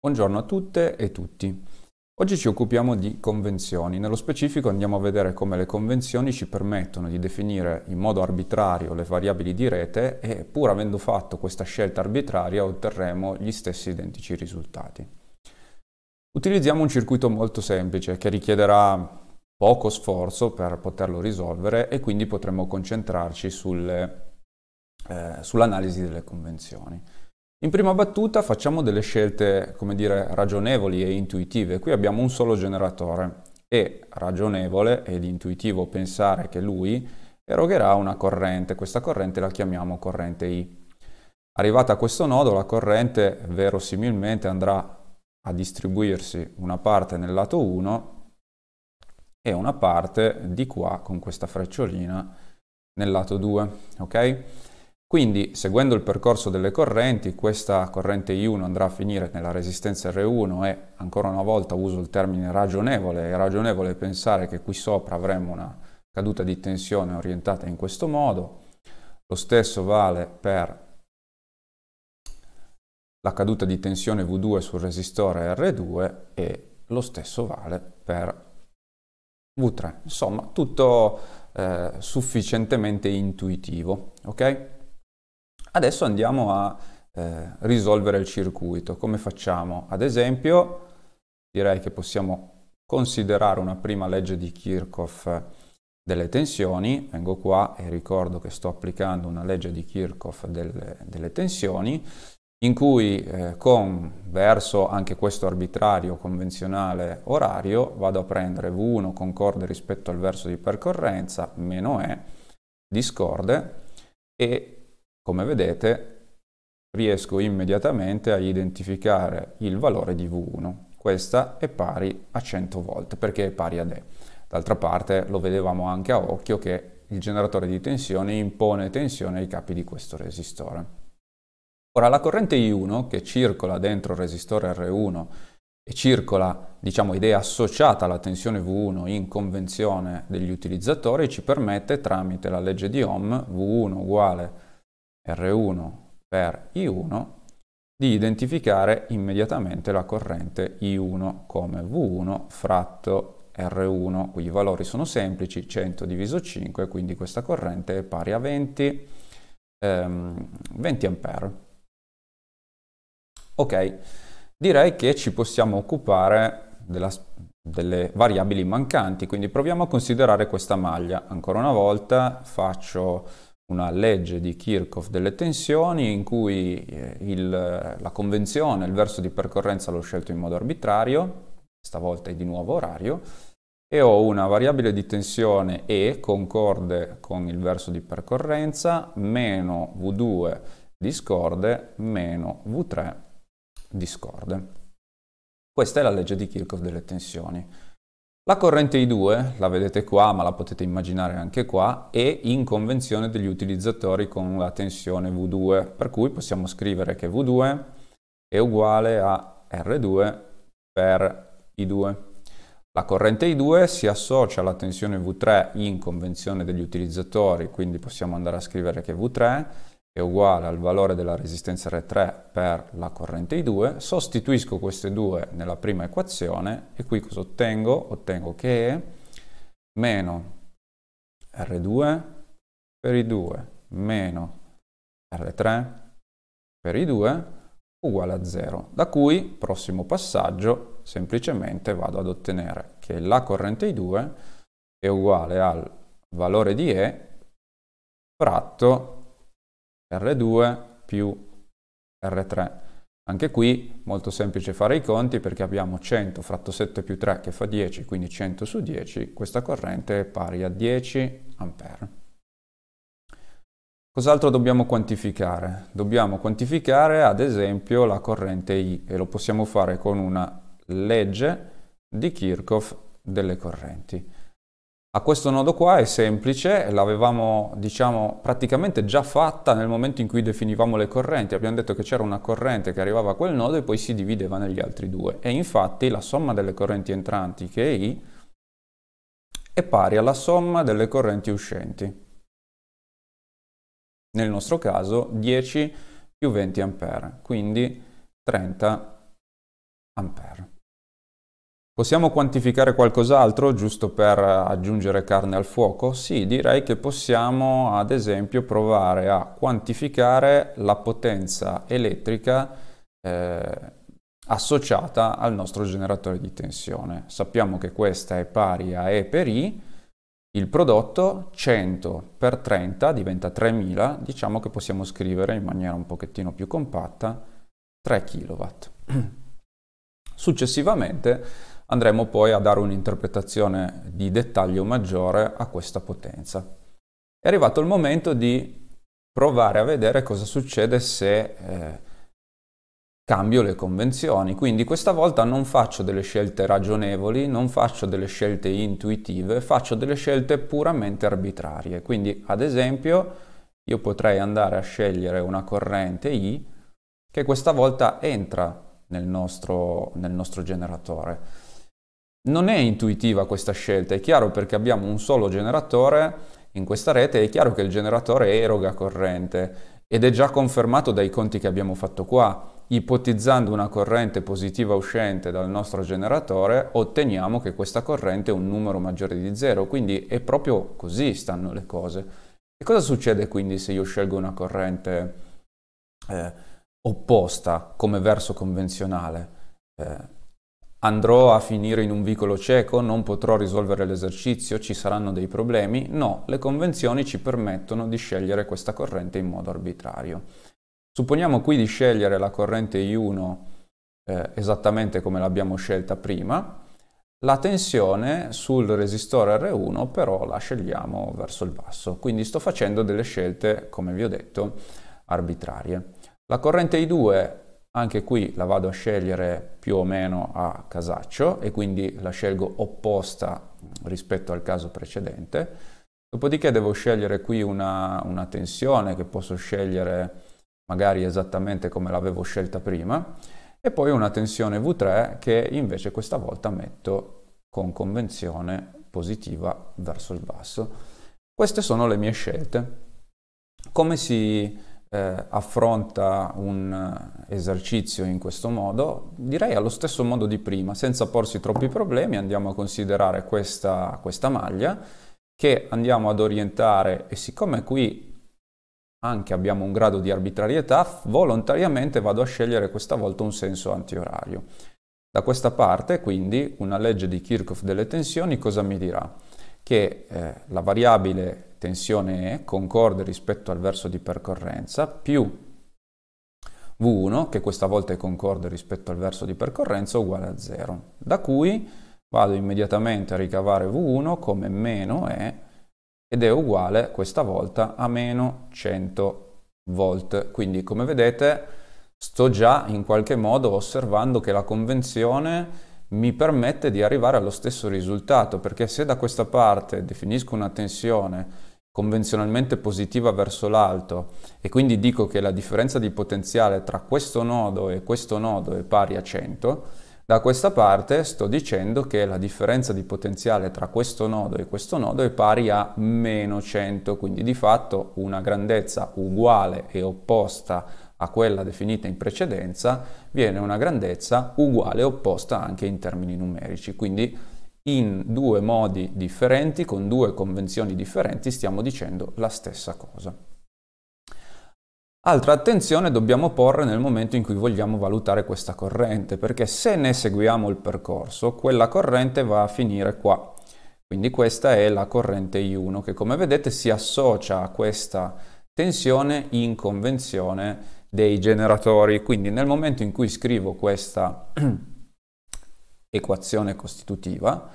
Buongiorno a tutte e tutti. Oggi ci occupiamo di convenzioni, nello specifico andiamo a vedere come le convenzioni ci permettono di definire in modo arbitrario le variabili di rete e pur avendo fatto questa scelta arbitraria otterremo gli stessi identici risultati. Utilizziamo un circuito molto semplice che richiederà poco sforzo per poterlo risolvere e quindi potremo concentrarci eh, sull'analisi eh, sull delle convenzioni. In prima battuta facciamo delle scelte, come dire, ragionevoli e intuitive. Qui abbiamo un solo generatore. È ragionevole ed intuitivo pensare che lui erogherà una corrente. Questa corrente la chiamiamo corrente I. Arrivata a questo nodo, la corrente verosimilmente andrà a distribuirsi una parte nel lato 1 e una parte di qua con questa frecciolina nel lato 2, ok? Quindi, seguendo il percorso delle correnti, questa corrente I1 andrà a finire nella resistenza R1 e ancora una volta uso il termine ragionevole, è ragionevole pensare che qui sopra avremo una caduta di tensione orientata in questo modo. Lo stesso vale per la caduta di tensione V2 sul resistore R2 e lo stesso vale per V3. Insomma, tutto eh, sufficientemente intuitivo, ok? Adesso andiamo a eh, risolvere il circuito. Come facciamo? Ad esempio, direi che possiamo considerare una prima legge di Kirchhoff eh, delle tensioni. Vengo qua e ricordo che sto applicando una legge di Kirchhoff delle, delle tensioni in cui eh, con verso anche questo arbitrario convenzionale orario vado a prendere V1 concorde rispetto al verso di percorrenza meno E discorde e come vedete riesco immediatamente a identificare il valore di V1. Questa è pari a 100 volt perché è pari ad E. D'altra parte lo vedevamo anche a occhio che il generatore di tensione impone tensione ai capi di questo resistore. Ora la corrente I1 che circola dentro il resistore R1 e circola, diciamo, ed è associata alla tensione V1 in convenzione degli utilizzatori ci permette tramite la legge di Ohm V1 uguale R1 per I1 di identificare immediatamente la corrente I1 come V1 fratto R1, qui i valori sono semplici, 100 diviso 5, quindi questa corrente è pari a 20, ehm, 20 A. Ok, direi che ci possiamo occupare della, delle variabili mancanti, quindi proviamo a considerare questa maglia. Ancora una volta faccio una legge di Kirchhoff delle tensioni in cui eh, il, la convenzione, il verso di percorrenza l'ho scelto in modo arbitrario, stavolta è di nuovo orario, e ho una variabile di tensione E concorde con il verso di percorrenza meno V2 discorde meno V3 discorde. Questa è la legge di Kirchhoff delle tensioni. La corrente I2, la vedete qua, ma la potete immaginare anche qua, è in convenzione degli utilizzatori con la tensione V2, per cui possiamo scrivere che V2 è uguale a R2 per I2. La corrente I2 si associa alla tensione V3 in convenzione degli utilizzatori, quindi possiamo andare a scrivere che V3 è uguale al valore della resistenza R3 per la corrente I2, sostituisco queste due nella prima equazione e qui cosa ottengo? Ottengo che è meno R2 per I2 meno R3 per I2 uguale a 0, da cui, prossimo passaggio, semplicemente vado ad ottenere che la corrente I2 è uguale al valore di E fratto R2 più R3. Anche qui molto semplice fare i conti perché abbiamo 100 fratto 7 più 3 che fa 10, quindi 100 su 10, questa corrente è pari a 10 A. Cos'altro dobbiamo quantificare? Dobbiamo quantificare ad esempio la corrente I e lo possiamo fare con una legge di Kirchhoff delle correnti. A questo nodo qua è semplice, l'avevamo diciamo praticamente già fatta nel momento in cui definivamo le correnti, abbiamo detto che c'era una corrente che arrivava a quel nodo e poi si divideva negli altri due e infatti la somma delle correnti entranti che è I è pari alla somma delle correnti uscenti. Nel nostro caso 10 più 20 A, quindi 30 ampere. Possiamo quantificare qualcos'altro giusto per aggiungere carne al fuoco? Sì, direi che possiamo ad esempio provare a quantificare la potenza elettrica eh, associata al nostro generatore di tensione. Sappiamo che questa è pari a E per I, il prodotto 100 per 30 diventa 3000, diciamo che possiamo scrivere in maniera un pochettino più compatta 3 kW. Successivamente andremo poi a dare un'interpretazione di dettaglio maggiore a questa potenza. È arrivato il momento di provare a vedere cosa succede se eh, cambio le convenzioni. Quindi questa volta non faccio delle scelte ragionevoli, non faccio delle scelte intuitive, faccio delle scelte puramente arbitrarie. Quindi, ad esempio, io potrei andare a scegliere una corrente I che questa volta entra nel nostro, nel nostro generatore. Non è intuitiva questa scelta, è chiaro perché abbiamo un solo generatore in questa rete, è chiaro che il generatore eroga corrente ed è già confermato dai conti che abbiamo fatto qua. Ipotizzando una corrente positiva uscente dal nostro generatore, otteniamo che questa corrente è un numero maggiore di zero, quindi è proprio così stanno le cose. E cosa succede quindi se io scelgo una corrente eh, opposta come verso convenzionale? Eh, andrò a finire in un vicolo cieco, non potrò risolvere l'esercizio, ci saranno dei problemi. No, le convenzioni ci permettono di scegliere questa corrente in modo arbitrario. Supponiamo qui di scegliere la corrente I1 eh, esattamente come l'abbiamo scelta prima, la tensione sul resistore R1 però la scegliamo verso il basso, quindi sto facendo delle scelte, come vi ho detto, arbitrarie. La corrente I2 anche qui la vado a scegliere più o meno a casaccio e quindi la scelgo opposta rispetto al caso precedente. Dopodiché devo scegliere qui una, una tensione che posso scegliere magari esattamente come l'avevo scelta prima e poi una tensione V3 che invece questa volta metto con convenzione positiva verso il basso. Queste sono le mie scelte. Come si eh, affronta un eh, esercizio in questo modo, direi allo stesso modo di prima, senza porsi troppi problemi, andiamo a considerare questa, questa maglia che andiamo ad orientare e siccome qui anche abbiamo un grado di arbitrarietà, volontariamente vado a scegliere questa volta un senso antiorario. Da questa parte, quindi, una legge di Kirchhoff delle tensioni cosa mi dirà? Che eh, la variabile tensione E concorde rispetto al verso di percorrenza più V1, che questa volta è concorde rispetto al verso di percorrenza, uguale a 0, da cui vado immediatamente a ricavare V1 come meno E ed è uguale questa volta a meno 100 volt. Quindi come vedete sto già in qualche modo osservando che la convenzione mi permette di arrivare allo stesso risultato perché se da questa parte definisco una tensione convenzionalmente positiva verso l'alto e quindi dico che la differenza di potenziale tra questo nodo e questo nodo è pari a 100, da questa parte sto dicendo che la differenza di potenziale tra questo nodo e questo nodo è pari a meno 100, quindi di fatto una grandezza uguale e opposta a quella definita in precedenza viene una grandezza uguale e opposta anche in termini numerici. Quindi in due modi differenti, con due convenzioni differenti, stiamo dicendo la stessa cosa. Altra attenzione dobbiamo porre nel momento in cui vogliamo valutare questa corrente, perché se ne seguiamo il percorso, quella corrente va a finire qua. Quindi questa è la corrente I1 che come vedete si associa a questa tensione in convenzione dei generatori. Quindi nel momento in cui scrivo questa equazione costitutiva,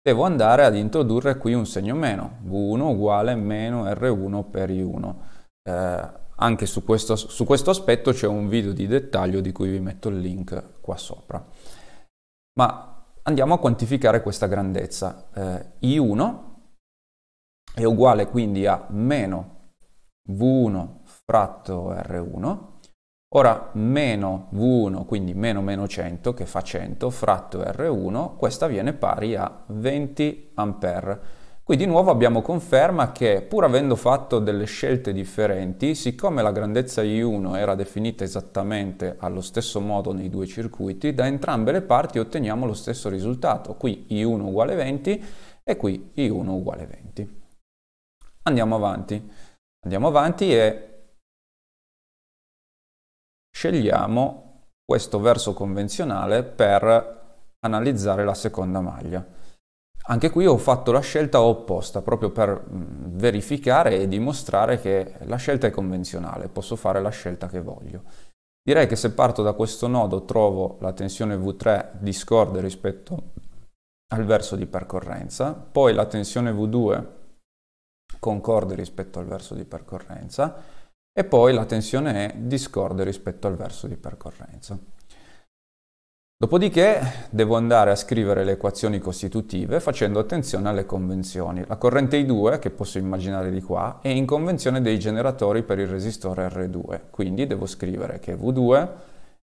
devo andare ad introdurre qui un segno meno, v1 uguale meno r1 per i1. Eh, anche su questo, su questo aspetto c'è un video di dettaglio di cui vi metto il link qua sopra. Ma andiamo a quantificare questa grandezza. Eh, I1 è uguale quindi a meno V1 fratto R1 Ora meno V1, quindi meno meno 100, che fa 100, fratto R1, questa viene pari a 20 A. Qui di nuovo abbiamo conferma che pur avendo fatto delle scelte differenti, siccome la grandezza I1 era definita esattamente allo stesso modo nei due circuiti, da entrambe le parti otteniamo lo stesso risultato. Qui I1 uguale 20 e qui I1 uguale 20. Andiamo avanti. Andiamo avanti e scegliamo questo verso convenzionale per analizzare la seconda maglia. Anche qui ho fatto la scelta opposta, proprio per verificare e dimostrare che la scelta è convenzionale, posso fare la scelta che voglio. Direi che se parto da questo nodo trovo la tensione V3 discorde rispetto al verso di percorrenza, poi la tensione V2 concorde rispetto al verso di percorrenza, e poi la tensione è discorde rispetto al verso di percorrenza. Dopodiché devo andare a scrivere le equazioni costitutive facendo attenzione alle convenzioni. La corrente I2, che posso immaginare di qua, è in convenzione dei generatori per il resistore R2, quindi devo scrivere che V2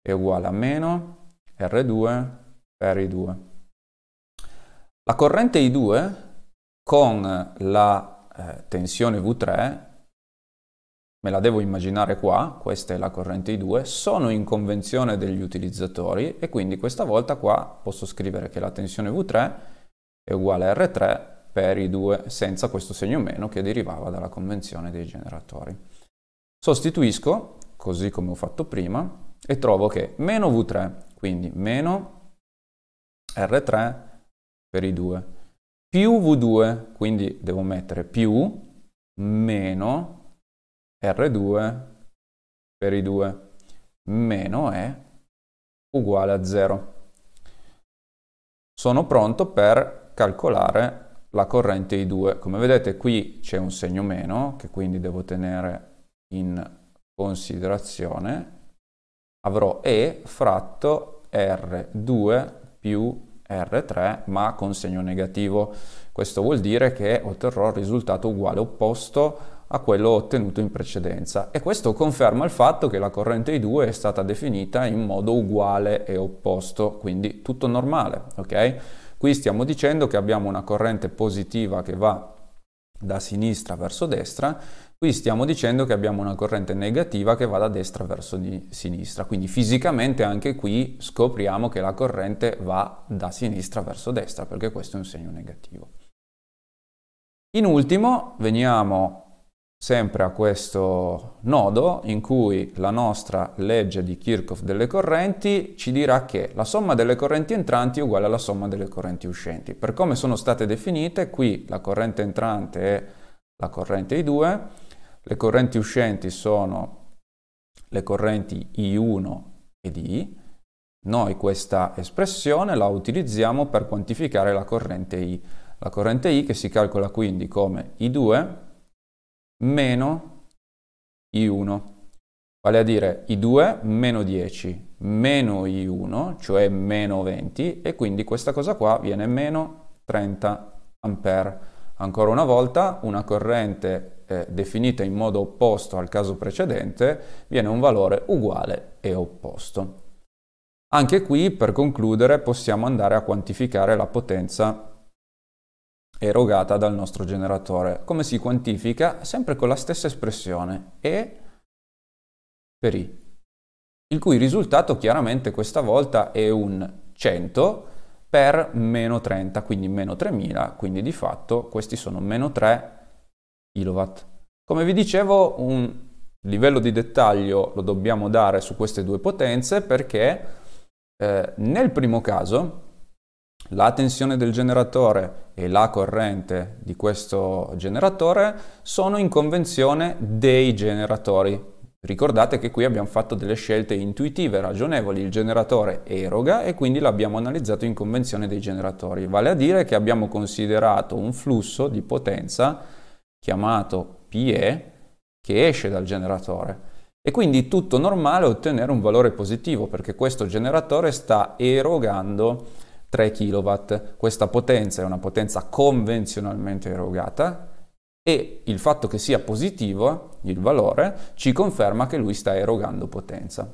è uguale a meno R2 per I2. La corrente I2 con la eh, tensione V3 me la devo immaginare qua, questa è la corrente I2, sono in convenzione degli utilizzatori e quindi questa volta qua posso scrivere che la tensione V3 è uguale a R3 per I2 senza questo segno meno che derivava dalla convenzione dei generatori. Sostituisco, così come ho fatto prima, e trovo che meno V3, quindi meno R3 per I2, più V2, quindi devo mettere più meno R2 per i 2 meno E uguale a 0. Sono pronto per calcolare la corrente I2. Come vedete qui c'è un segno meno che quindi devo tenere in considerazione. Avrò E fratto R2 più R3 ma con segno negativo. Questo vuol dire che otterrò il risultato uguale opposto a quello ottenuto in precedenza e questo conferma il fatto che la corrente I2 è stata definita in modo uguale e opposto, quindi tutto normale, ok? Qui stiamo dicendo che abbiamo una corrente positiva che va da sinistra verso destra, qui stiamo dicendo che abbiamo una corrente negativa che va da destra verso di sinistra, quindi fisicamente anche qui scopriamo che la corrente va da sinistra verso destra perché questo è un segno negativo. In ultimo veniamo sempre a questo nodo in cui la nostra legge di Kirchhoff delle correnti ci dirà che la somma delle correnti entranti è uguale alla somma delle correnti uscenti. Per come sono state definite, qui la corrente entrante è la corrente I2, le correnti uscenti sono le correnti I1 ed I. Noi questa espressione la utilizziamo per quantificare la corrente I. La corrente I che si calcola quindi come I2 meno I1, vale a dire I2 meno 10 meno I1, cioè meno 20, e quindi questa cosa qua viene meno 30 A. Ancora una volta una corrente eh, definita in modo opposto al caso precedente viene un valore uguale e opposto. Anche qui, per concludere, possiamo andare a quantificare la potenza erogata dal nostro generatore. Come si quantifica? Sempre con la stessa espressione, E per I, il cui risultato chiaramente questa volta è un 100 per meno 30, quindi meno 3000, quindi di fatto questi sono meno 3 kW. Come vi dicevo, un livello di dettaglio lo dobbiamo dare su queste due potenze perché eh, nel primo caso la tensione del generatore e la corrente di questo generatore sono in convenzione dei generatori. Ricordate che qui abbiamo fatto delle scelte intuitive, ragionevoli, il generatore eroga e quindi l'abbiamo analizzato in convenzione dei generatori, vale a dire che abbiamo considerato un flusso di potenza chiamato PE che esce dal generatore. E quindi tutto normale ottenere un valore positivo perché questo generatore sta erogando 3 kW. Questa potenza è una potenza convenzionalmente erogata e il fatto che sia positivo il valore ci conferma che lui sta erogando potenza.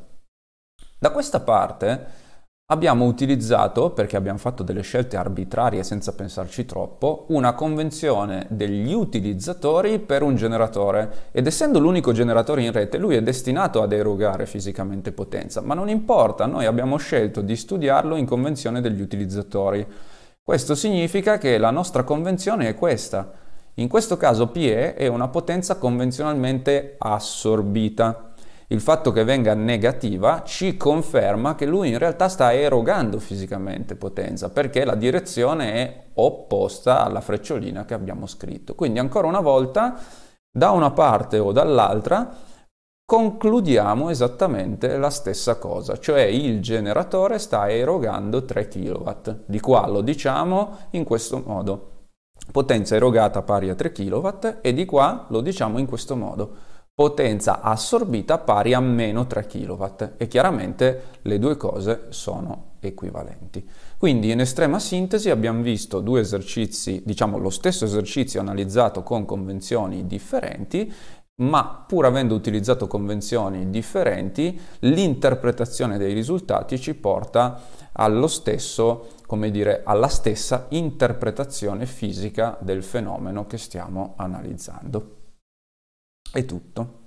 Da questa parte abbiamo utilizzato, perché abbiamo fatto delle scelte arbitrarie senza pensarci troppo, una convenzione degli utilizzatori per un generatore ed essendo l'unico generatore in rete lui è destinato ad erogare fisicamente potenza, ma non importa, noi abbiamo scelto di studiarlo in convenzione degli utilizzatori. Questo significa che la nostra convenzione è questa. In questo caso PE è una potenza convenzionalmente assorbita il fatto che venga negativa ci conferma che lui in realtà sta erogando fisicamente potenza perché la direzione è opposta alla frecciolina che abbiamo scritto. Quindi ancora una volta, da una parte o dall'altra, concludiamo esattamente la stessa cosa, cioè il generatore sta erogando 3 kW. Di qua lo diciamo in questo modo. Potenza erogata pari a 3 kW e di qua lo diciamo in questo modo potenza assorbita pari a meno 3 kW e chiaramente le due cose sono equivalenti. Quindi in estrema sintesi abbiamo visto due esercizi, diciamo lo stesso esercizio analizzato con convenzioni differenti, ma pur avendo utilizzato convenzioni differenti, l'interpretazione dei risultati ci porta allo stesso, come dire, alla stessa interpretazione fisica del fenomeno che stiamo analizzando. È tutto.